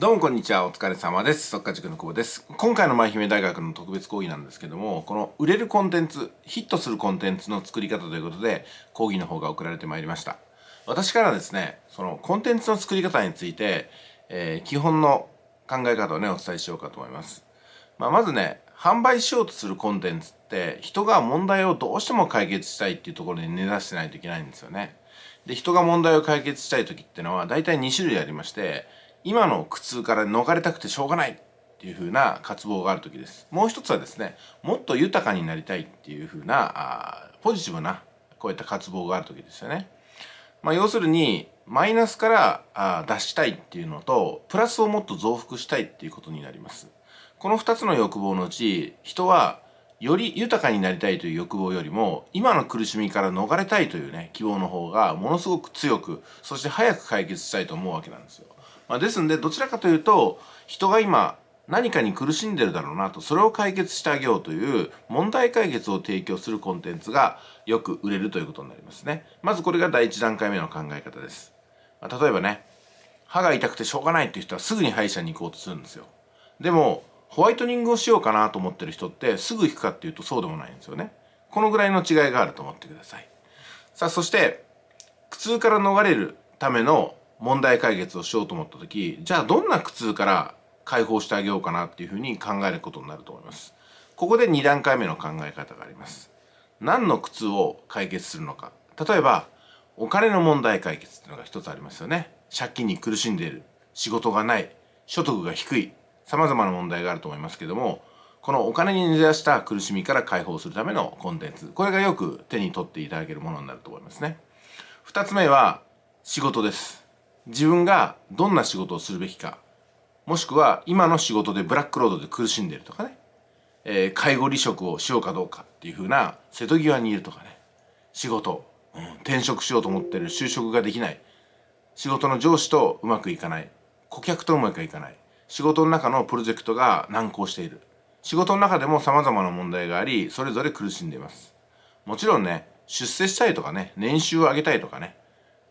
どうもこんにちは。お疲れ様です。即稼塾の久保です。今回の舞姫大学の特別講義なんですけども、この売れるコンテンツ、ヒットするコンテンツの作り方ということで、講義の方が送られてまいりました。私からですね、そのコンテンツの作り方について、えー、基本の考え方をね、お伝えしようかと思います。まあ、まずね、販売しようとするコンテンツって、人が問題をどうしても解決したいっていうところに根ざしてないといけないんですよね。で、人が問題を解決したい時っていうのは、大体2種類ありまして、今の苦痛から逃れたくてしょうがないっていう風な渇望がある時ですもう一つはですねもっと豊かになりたいっていう風なあポジティブなこういった渇望がある時ですよね、まあ、要するにマイナスからあ出したいっていうのとプラスをもっと増幅したいっていうことになりますこの2つの欲望のうち人はより豊かになりたいという欲望よりも今の苦しみから逃れたいというね希望の方がものすごく強くそして早く解決したいと思うわけなんですよまあ、ですんでどちらかというと人が今何かに苦しんでるだろうなとそれを解決してあげようという問題解決を提供するコンテンツがよく売れるということになりますねまずこれが第1段階目の考え方です、まあ、例えばね歯が痛くてしょうがないっていう人はすぐに歯医者に行こうとするんですよでもホワイトニングをしようかなと思ってる人ってすぐ行くかっていうとそうでもないんですよねこのぐらいの違いがあると思ってくださいさあそして苦痛から逃れるための問題解決をしようと思った時じゃあどんな苦痛から解放してあげようかなっていうふうに考えることになると思いますここで2段階目の考え方があります何の苦痛を解決するのか例えばお金の問題解決っていうのが一つありますよね借金に苦しんでいる仕事がない所得が低いさまざまな問題があると思いますけどもこのお金に根ざした苦しみから解放するためのコンテンツこれがよく手に取っていただけるものになると思いますね2つ目は仕事です自分がどんな仕事をするべきかもしくは今の仕事でブラックロードで苦しんでるとかね、えー、介護離職をしようかどうかっていうふうな瀬戸際にいるとかね仕事、うん、転職しようと思ってる就職ができない仕事の上司とうまくいかない顧客とうまくいかない仕事の中のプロジェクトが難航している仕事の中でも様々な問題がありそれぞれ苦しんでいますもちろんね出世したいとかね年収を上げたいとかね、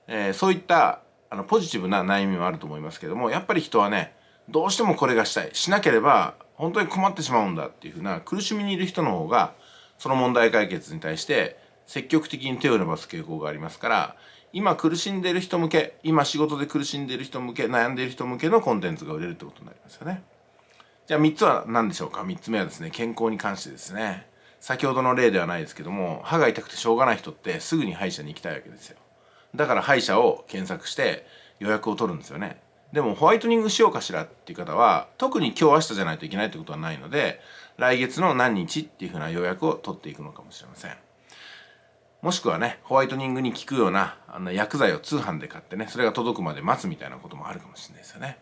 えー、そういったあのポジティブな悩みもあると思いますけどもやっぱり人はねどうしてもこれがしたいしなければ本当に困ってしまうんだっていうふうな苦しみにいる人の方がその問題解決に対して積極的に手を伸ばす傾向がありますから今苦しんでいる人向け今仕事で苦しんでいる人向け悩んでいる人向けのコンテンツが売れるってことになりますよねじゃあ3つは何でしょうか3つ目はですね健康に関してですね先ほどの例ではないですけども歯が痛くてしょうがない人ってすぐに歯医者に行きたいわけですよだから歯医者を検索して予約を取るんですよねでもホワイトニングしようかしらっていう方は特に今日明日じゃないといけないってことはないので来月の何日っていうふうな予約を取っていくのかもしれませんもしくはねホワイトニングに効くようなあの薬剤を通販で買ってねそれが届くまで待つみたいなこともあるかもしれないですよね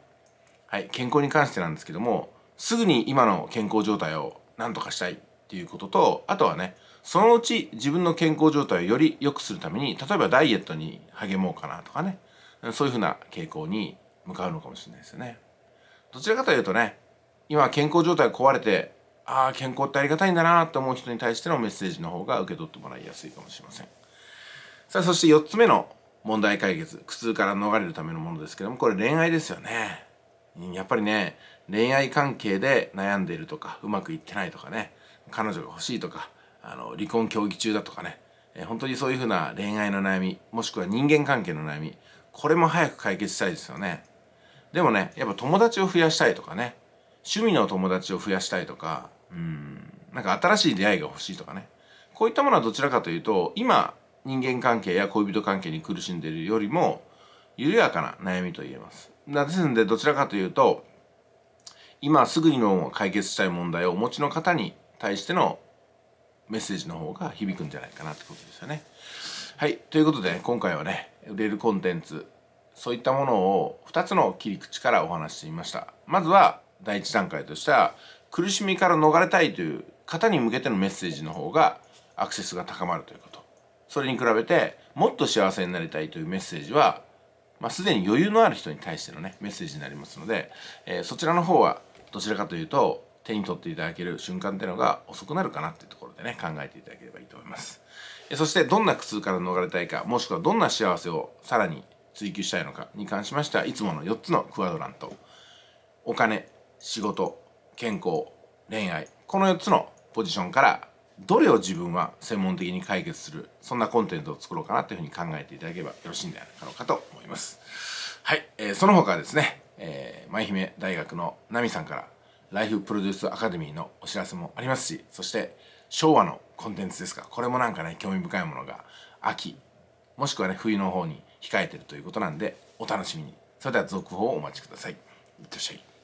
はい健康に関してなんですけどもすぐに今の健康状態を何とかしたいっていうこととあとはねそのうち自分の健康状態をより良くするために例えばダイエットに励もうかなとかねそういうふうな傾向に向かうのかもしれないですよね。どちらかというとね今健康状態が壊れてああ健康ってありがたいんだなと思う人に対してのメッセージの方が受け取ってもらいやすいかもしれません。さあそして4つ目の問題解決苦痛から逃れるためのものですけどもこれ恋愛ですよね。やっぱりね恋愛関係で悩んでいるとかうまくいってないとかね彼女が欲しいとかあの離婚協議中だとかね、えー、本当にそういうふうな恋愛の悩みもしくは人間関係の悩みこれも早く解決したいですよねでもねやっぱ友達を増やしたいとかね趣味の友達を増やしたいとかうんなんか新しい出会いが欲しいとかねこういったものはどちらかというと今人間関係や恋人関係に苦しんでいるよりも緩やかな悩みと言えます。ですので、どちらかというと、今すぐにの解決したい問題をお持ちの方に対してのメッセージの方が響くんじゃないかなってことですよね。はい。ということで、今回はね、売れるコンテンツ、そういったものを2つの切り口からお話してみました。まずは、第1段階としては、苦しみから逃れたいという方に向けてのメッセージの方がアクセスが高まるということ。それに比べて、もっと幸せになりたいというメッセージは、まあ、すでに余裕のある人に対してのねメッセージになりますので、えー、そちらの方はどちらかというと手に取っていただける瞬間っていうのが遅くなるかなっていうところでね考えていただければいいと思いますそしてどんな苦痛から逃れたいかもしくはどんな幸せをさらに追求したいのかに関しましてはいつもの4つのクアドラントお金仕事健康恋愛この4つのポジションからどれを自分は専門的に解決するそんなコンテンツを作ろうかなというふうに考えていただければよろしいんではないかかと思いますはい、えー、その他ですね、えー、舞姫大学のナミさんからライフプロデュースアカデミーのお知らせもありますしそして昭和のコンテンツですかこれもなんかね興味深いものが秋もしくはね冬の方に控えてるということなんでお楽しみにそれでは続報をお待ちくださいいってらっしゃい